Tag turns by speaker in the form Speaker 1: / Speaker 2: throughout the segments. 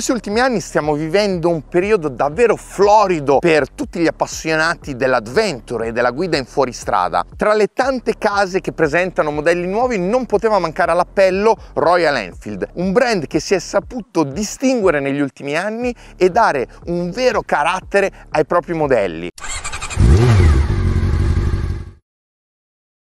Speaker 1: questi ultimi anni stiamo vivendo un periodo davvero florido per tutti gli appassionati dell'adventure e della guida in fuoristrada. Tra le tante case che presentano modelli nuovi non poteva mancare all'appello Royal Enfield, un brand che si è saputo distinguere negli ultimi anni e dare un vero carattere ai propri modelli.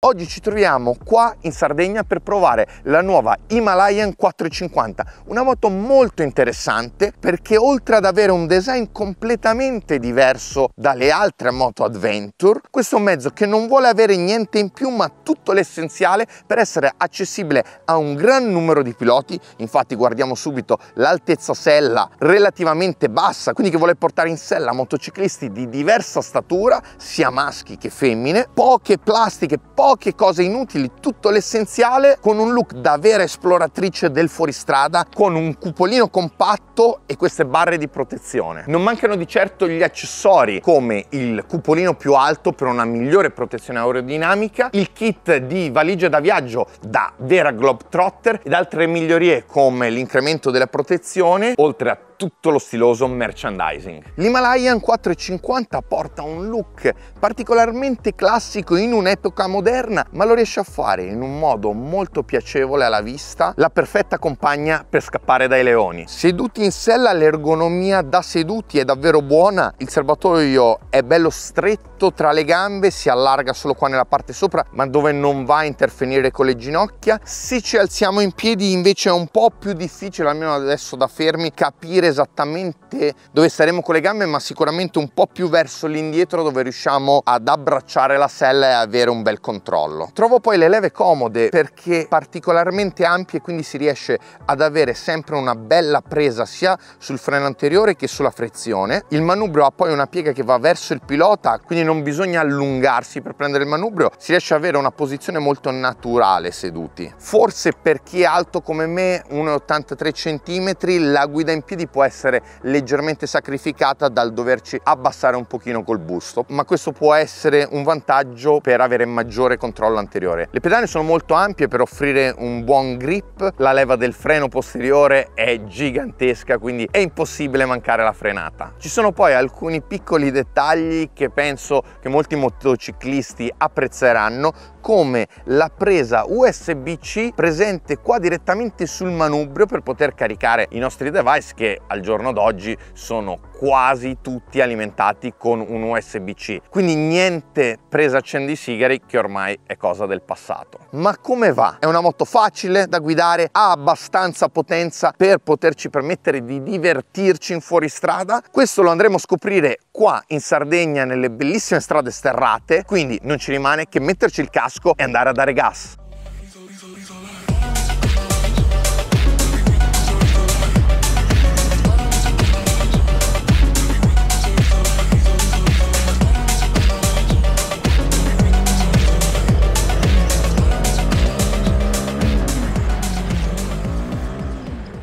Speaker 1: Oggi ci troviamo qua in Sardegna per provare la nuova Himalayan 450, una moto molto interessante perché oltre ad avere un design completamente diverso dalle altre moto adventure, questo è un mezzo che non vuole avere niente in più ma tutto l'essenziale per essere accessibile a un gran numero di piloti, infatti guardiamo subito l'altezza sella relativamente bassa, quindi che vuole portare in sella motociclisti di diversa statura, sia maschi che femmine, poche plastiche, poche poche cose inutili, tutto l'essenziale con un look da vera esploratrice del fuoristrada con un cupolino compatto e queste barre di protezione. Non mancano di certo gli accessori come il cupolino più alto per una migliore protezione aerodinamica, il kit di valigia da viaggio da vera Globetrotter ed altre migliorie come l'incremento della protezione, oltre a tutto lo stiloso merchandising. L'Himalayan 450 porta un look particolarmente classico in un'epoca moderna, ma lo riesce a fare in un modo molto piacevole alla vista, la perfetta compagna per scappare dai leoni. Seduti in sella l'ergonomia da seduti è davvero buona, il serbatoio è bello stretto tra le gambe, si allarga solo qua nella parte sopra, ma dove non va a interferire con le ginocchia. Se ci alziamo in piedi invece è un po' più difficile, almeno adesso da fermi, capire esattamente dove saremo con le gambe ma sicuramente un po' più verso l'indietro dove riusciamo ad abbracciare la sella e avere un bel controllo. Trovo poi le leve comode perché particolarmente ampie quindi si riesce ad avere sempre una bella presa sia sul freno anteriore che sulla frizione. Il manubrio ha poi una piega che va verso il pilota quindi non bisogna allungarsi per prendere il manubrio, si riesce ad avere una posizione molto naturale seduti. Forse per chi è alto come me 1,83 cm la guida in piedi può essere leggermente sacrificata dal doverci abbassare un pochino col busto, ma questo può essere un vantaggio per avere maggiore controllo anteriore. Le pedane sono molto ampie per offrire un buon grip, la leva del freno posteriore è gigantesca, quindi è impossibile mancare la frenata. Ci sono poi alcuni piccoli dettagli che penso che molti motociclisti apprezzeranno, come la presa USB-C presente qua direttamente sul manubrio per poter caricare i nostri device che al giorno d'oggi sono quasi tutti alimentati con un USB-C, quindi niente presa accendisigari che ormai è cosa del passato. Ma come va? È una moto facile da guidare, ha abbastanza potenza per poterci permettere di divertirci in fuoristrada? Questo lo andremo a scoprire qua in Sardegna nelle bellissime strade sterrate, quindi non ci rimane che metterci il casco e andare a dare gas.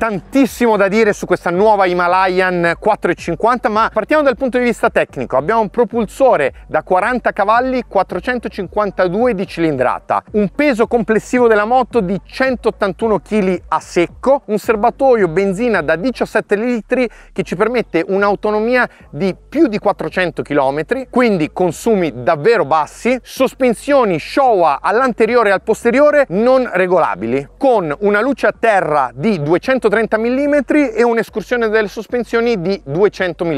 Speaker 1: tantissimo da dire su questa nuova Himalayan 450 ma partiamo dal punto di vista tecnico abbiamo un propulsore da 40 cavalli 452 di cilindrata un peso complessivo della moto di 181 kg a secco un serbatoio benzina da 17 litri che ci permette un'autonomia di più di 400 km quindi consumi davvero bassi sospensioni Showa all'anteriore e al posteriore non regolabili con una luce a terra di 200 130 mm e un'escursione delle sospensioni di 200 mm.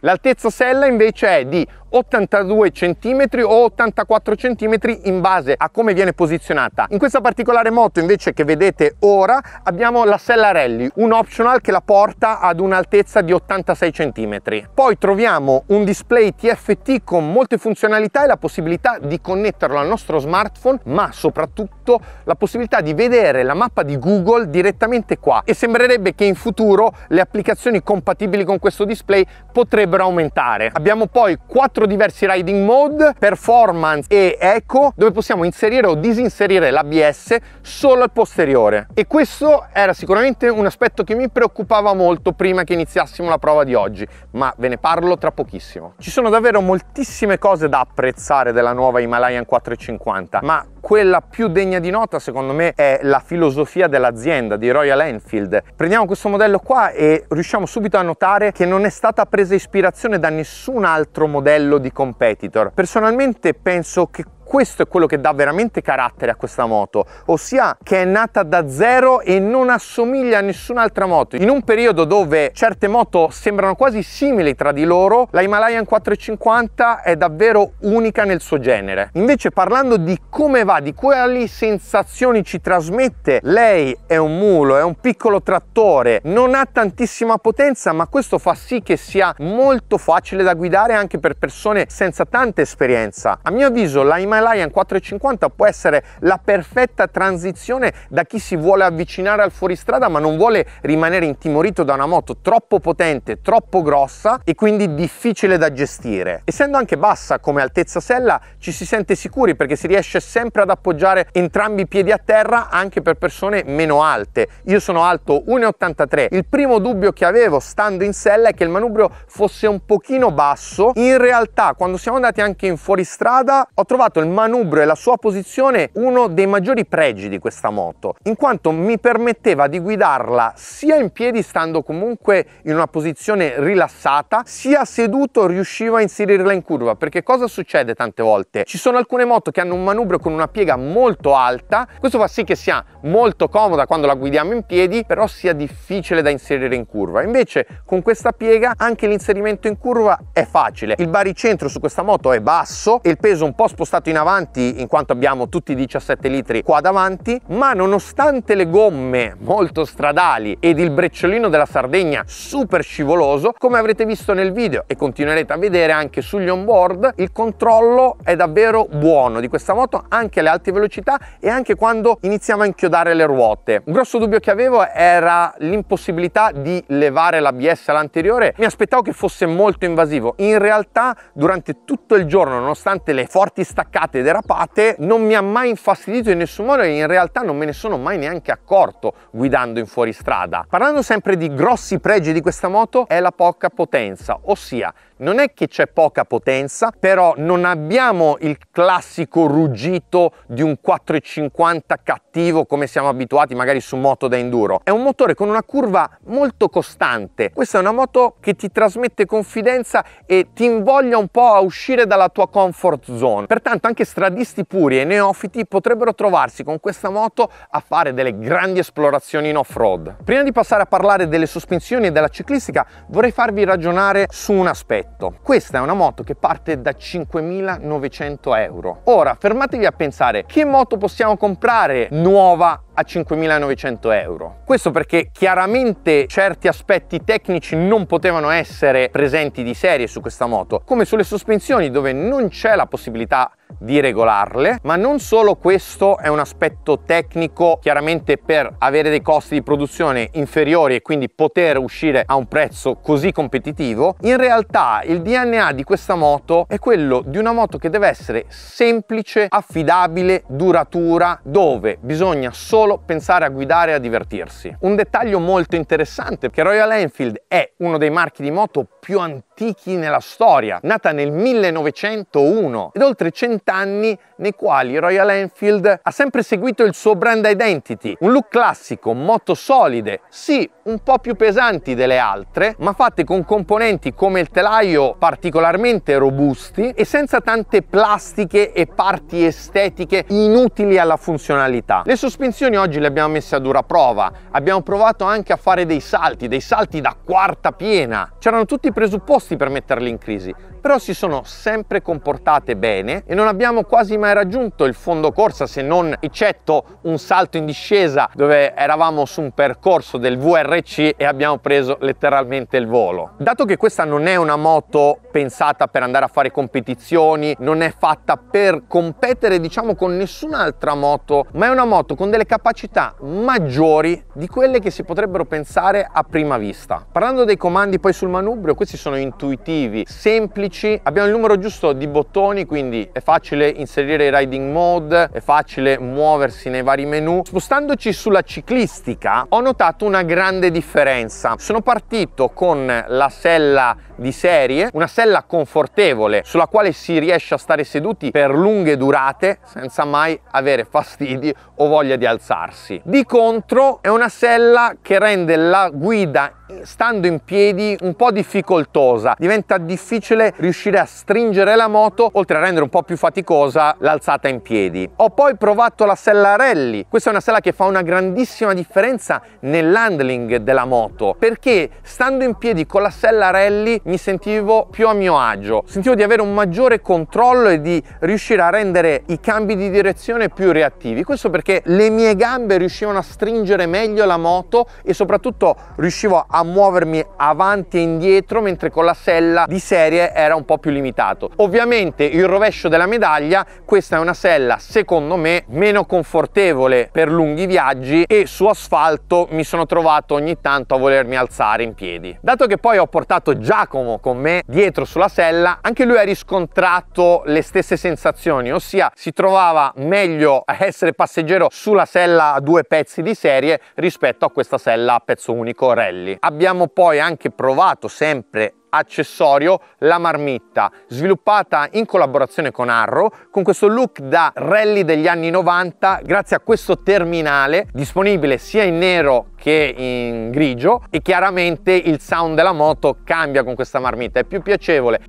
Speaker 1: L'altezza sella invece è di 82 cm o 84 cm in base a come viene posizionata. In questa particolare moto invece che vedete ora abbiamo la sella rally, un optional che la porta ad un'altezza di 86 cm. Poi troviamo un display TFT con molte funzionalità e la possibilità di connetterlo al nostro smartphone, ma soprattutto la possibilità di vedere la mappa di Google direttamente qua e sembrerebbe che in futuro le applicazioni compatibili con questo display potrebbero aumentare. Abbiamo poi quattro quattro diversi riding mode, performance e eco, dove possiamo inserire o disinserire l'ABS solo al posteriore. E questo era sicuramente un aspetto che mi preoccupava molto prima che iniziassimo la prova di oggi, ma ve ne parlo tra pochissimo. Ci sono davvero moltissime cose da apprezzare della nuova Himalayan 450, ma quella più degna di nota secondo me è la filosofia dell'azienda di Royal Enfield. Prendiamo questo modello qua e riusciamo subito a notare che non è stata presa ispirazione da nessun altro modello di competitor. Personalmente penso che questo è quello che dà veramente carattere a questa moto, ossia che è nata da zero e non assomiglia a nessun'altra moto. In un periodo dove certe moto sembrano quasi simili tra di loro, la Himalayan 450 è davvero unica nel suo genere. Invece parlando di come va, di quali sensazioni ci trasmette, lei è un mulo, è un piccolo trattore, non ha tantissima potenza, ma questo fa sì che sia molto facile da guidare anche per persone senza tanta esperienza. A mio avviso la Himalayan Lion 450 può essere la perfetta transizione da chi si vuole avvicinare al fuoristrada ma non vuole rimanere intimorito da una moto troppo potente, troppo grossa e quindi difficile da gestire. Essendo anche bassa come altezza sella ci si sente sicuri perché si riesce sempre ad appoggiare entrambi i piedi a terra anche per persone meno alte. Io sono alto 1,83. Il primo dubbio che avevo stando in sella è che il manubrio fosse un pochino basso. In realtà quando siamo andati anche in fuoristrada ho trovato il manubrio e la sua posizione uno dei maggiori pregi di questa moto, in quanto mi permetteva di guidarla sia in piedi stando comunque in una posizione rilassata, sia seduto riuscivo a inserirla in curva, perché cosa succede tante volte? Ci sono alcune moto che hanno un manubrio con una piega molto alta, questo fa sì che sia molto comoda quando la guidiamo in piedi, però sia difficile da inserire in curva. Invece con questa piega anche l'inserimento in curva è facile. Il baricentro su questa moto è basso, e il peso un po' spostato in avanti in quanto abbiamo tutti i 17 litri qua davanti ma nonostante le gomme molto stradali ed il brecciolino della Sardegna super scivoloso come avrete visto nel video e continuerete a vedere anche sugli onboard il controllo è davvero buono di questa moto anche alle alte velocità e anche quando iniziamo a inchiodare le ruote un grosso dubbio che avevo era l'impossibilità di levare l'ABS all'anteriore mi aspettavo che fosse molto invasivo in realtà durante tutto il giorno nonostante le forti staccate scivolate, derapate, non mi ha mai infastidito in nessun modo e in realtà non me ne sono mai neanche accorto guidando in fuoristrada. Parlando sempre di grossi pregi di questa moto è la poca potenza, ossia non è che c'è poca potenza, però non abbiamo il classico ruggito di un 450 cattivo come siamo abituati magari su moto da enduro. È un motore con una curva molto costante. Questa è una moto che ti trasmette confidenza e ti invoglia un po' a uscire dalla tua comfort zone. Pertanto anche stradisti puri e neofiti potrebbero trovarsi con questa moto a fare delle grandi esplorazioni in off-road. Prima di passare a parlare delle sospensioni e della ciclistica, vorrei farvi ragionare su un aspetto motto. Questa è una moto che parte da 5.900 euro. Ora fermatevi a pensare che moto possiamo comprare nuova a 5.900 euro. Questo perché chiaramente certi aspetti tecnici non potevano essere presenti di serie su questa moto, come sulle sospensioni dove non c'è la possibilità di regolarle, ma non solo questo è un aspetto tecnico chiaramente per avere dei costi di produzione inferiori e quindi poter uscire a un prezzo così competitivo, in realtà il DNA di questa moto è quello di una moto che deve essere semplice, affidabile, duratura, dove bisogna solo solo pensare a guidare e a divertirsi. Un dettaglio molto interessante è che Royal Enfield è uno dei marchi di moto più antichi antichi nella storia, nata nel 1901 ed oltre cent'anni nei quali Royal Enfield ha sempre seguito il suo brand identity, un look classico, moto solide, sì un po' più pesanti delle altre, ma fatte con componenti come il telaio particolarmente robusti e senza tante plastiche e parti estetiche inutili alla funzionalità. Le sospensioni oggi le abbiamo messe a dura prova, abbiamo provato anche a fare dei salti, dei salti da quarta piena, c'erano tutti i presupposti giusti per metterli in crisi, però si sono sempre comportate bene e non abbiamo quasi mai raggiunto il fondo corsa se non eccetto un salto in discesa dove eravamo su un percorso del VRC e abbiamo preso letteralmente il volo. Dato che questa non è una moto pensata per andare a fare competizioni, non è fatta per competere diciamo con nessun'altra moto, ma è una moto con delle capacità maggiori di quelle che si potrebbero pensare a prima vista. Parlando dei comandi poi sul manubrio, questi sono intuitivi, semplici, abbiamo il numero giusto di bottoni, quindi è facile inserire i riding mode, è facile muoversi nei vari menu. Spostandoci sulla ciclistica ho notato una grande differenza. Sono partito con la sella di serie, una sella sella confortevole sulla quale si riesce a stare seduti per lunghe durate senza mai avere fastidi o voglia di alzarsi. Di contro è una sella che rende la guida stando in piedi un po' difficoltosa diventa difficile riuscire a stringere la moto oltre a rendere un po' più faticosa l'alzata in piedi ho poi provato la sella rally questa è una sella che fa una grandissima differenza nell'handling della moto perché stando in piedi con la sella rally mi sentivo più a mio agio sentivo di avere un maggiore controllo e di riuscire a rendere i cambi di direzione più reattivi questo perché le mie gambe riuscivano a stringere meglio la moto e soprattutto riuscivo a a muovermi avanti e indietro mentre con la sella di serie era un po' più limitato ovviamente il rovescio della medaglia questa è una sella secondo me meno confortevole per lunghi viaggi e su asfalto mi sono trovato ogni tanto a volermi alzare in piedi dato che poi ho portato Giacomo con me dietro sulla sella anche lui ha riscontrato le stesse sensazioni ossia si trovava meglio a essere passeggero sulla sella a due pezzi di serie rispetto a questa sella a pezzo unico rally abbiamo poi anche provato sempre accessorio la marmitta sviluppata in collaborazione con Arrow con questo look da rally degli anni 90 grazie a questo terminale disponibile sia in nero che in grigio e chiaramente il sound della moto cambia con questa marmitta è più piacevole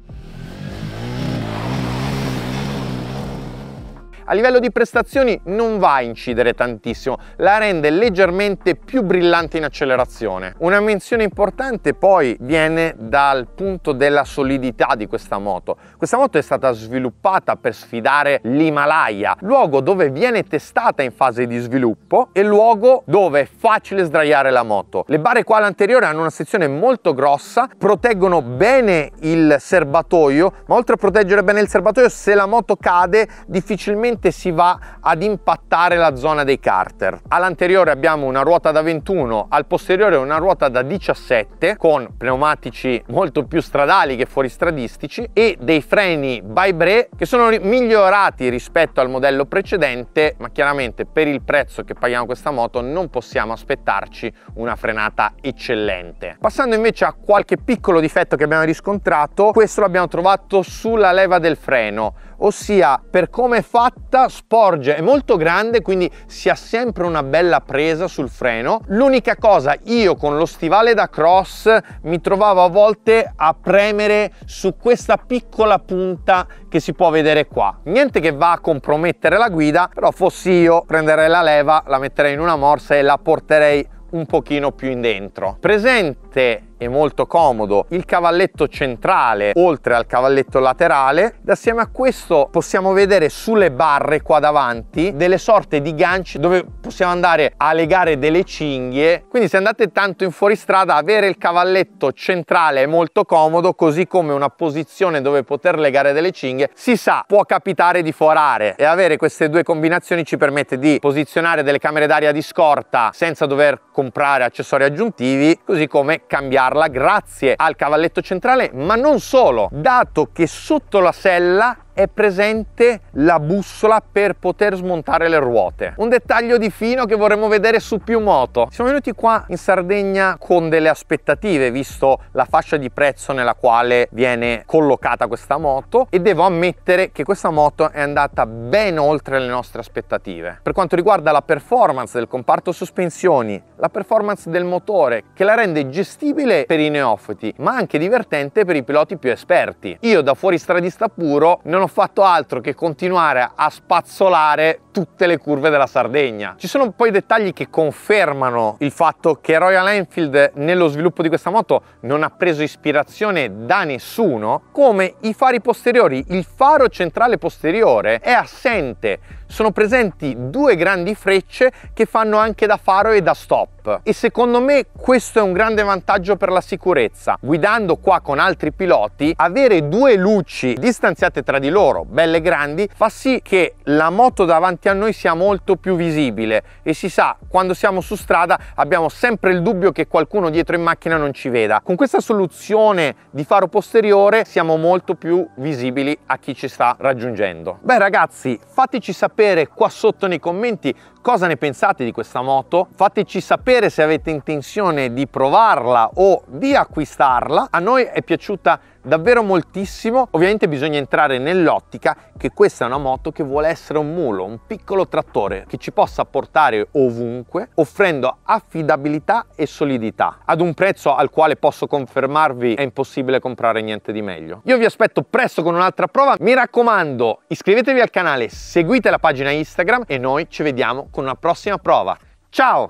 Speaker 1: A livello di prestazioni non va a incidere tantissimo, la rende leggermente più brillante in accelerazione. Una menzione importante poi viene dal punto della solidità di questa moto. Questa moto è stata sviluppata per sfidare l'Himalaya, luogo dove viene testata in fase di sviluppo e luogo dove è facile sdraiare la moto. Le barre quale anteriore hanno una sezione molto grossa, proteggono bene il serbatoio, ma oltre a proteggere bene il serbatoio, se la moto cade difficilmente praticamente si va ad impattare la zona dei carter. All'anteriore abbiamo una ruota da 21, al posteriore una ruota da 17 con pneumatici molto più stradali che fuoristradistici e dei freni by Bre che sono migliorati rispetto al modello precedente, ma chiaramente per il prezzo che paghiamo questa moto non possiamo aspettarci una frenata eccellente. Passando invece a qualche piccolo difetto che abbiamo riscontrato, questo l'abbiamo trovato sulla leva del freno ossia per come è fatta sporge, è molto grande quindi si ha sempre una bella presa sul freno. L'unica cosa, io con lo stivale da cross mi trovavo a volte a premere su questa piccola punta che si può vedere qua. Niente che va a compromettere la guida, però fossi io prenderei la leva, la metterei in una morsa e la porterei un pochino più in dentro. Presente e molto comodo il cavalletto centrale oltre al cavalletto laterale assieme a questo possiamo vedere sulle barre qua davanti delle sorte di ganci dove possiamo andare a legare delle cinghie quindi se andate tanto in fuoristrada avere il cavalletto centrale è molto comodo così come una posizione dove poter legare delle cinghie si sa può capitare di forare e avere queste due combinazioni ci permette di posizionare delle camere d'aria di scorta senza dover comprare accessori aggiuntivi così come cambiare ripararla grazie al cavalletto centrale, ma non solo, dato che sotto la sella è presente la bussola per poter smontare le ruote. Un dettaglio di fino che vorremmo vedere su più moto. Siamo venuti qua in Sardegna con delle aspettative, visto la fascia di prezzo nella quale viene collocata questa moto e devo ammettere che questa moto è andata ben oltre le nostre aspettative. Per quanto riguarda la performance del comparto sospensioni, la performance del motore che la rende gestibile per i neofiti, ma anche divertente per i piloti più esperti. Io da fuoristradista puro non non ho fatto altro che continuare a spazzolare tutte le curve della Sardegna. Ci sono poi dettagli che confermano il fatto che Royal Enfield nello sviluppo di questa moto non ha preso ispirazione da nessuno, come i fari posteriori. Il faro centrale posteriore è assente sono presenti due grandi frecce che fanno anche da faro e da stop e secondo me questo è un grande vantaggio per la sicurezza guidando qua con altri piloti avere due luci distanziate tra di loro belle grandi fa sì che la moto davanti a noi sia molto più visibile e si sa quando siamo su strada abbiamo sempre il dubbio che qualcuno dietro in macchina non ci veda con questa soluzione di faro posteriore siamo molto più visibili a chi ci sta raggiungendo beh ragazzi fateci sapere sapere qua sotto nei commenti Cosa ne pensate di questa moto? Fateci sapere se avete intenzione di provarla o di acquistarla. A noi è piaciuta davvero moltissimo. Ovviamente bisogna entrare nell'ottica che questa è una moto che vuole essere un mulo, un piccolo trattore che ci possa portare ovunque, offrendo affidabilità e solidità. Ad un prezzo al quale posso confermarvi è impossibile comprare niente di meglio. Io vi aspetto presto con un'altra prova. Mi raccomando, iscrivetevi al canale, seguite la pagina Instagram e noi ci vediamo con una prossima prova. Ciao!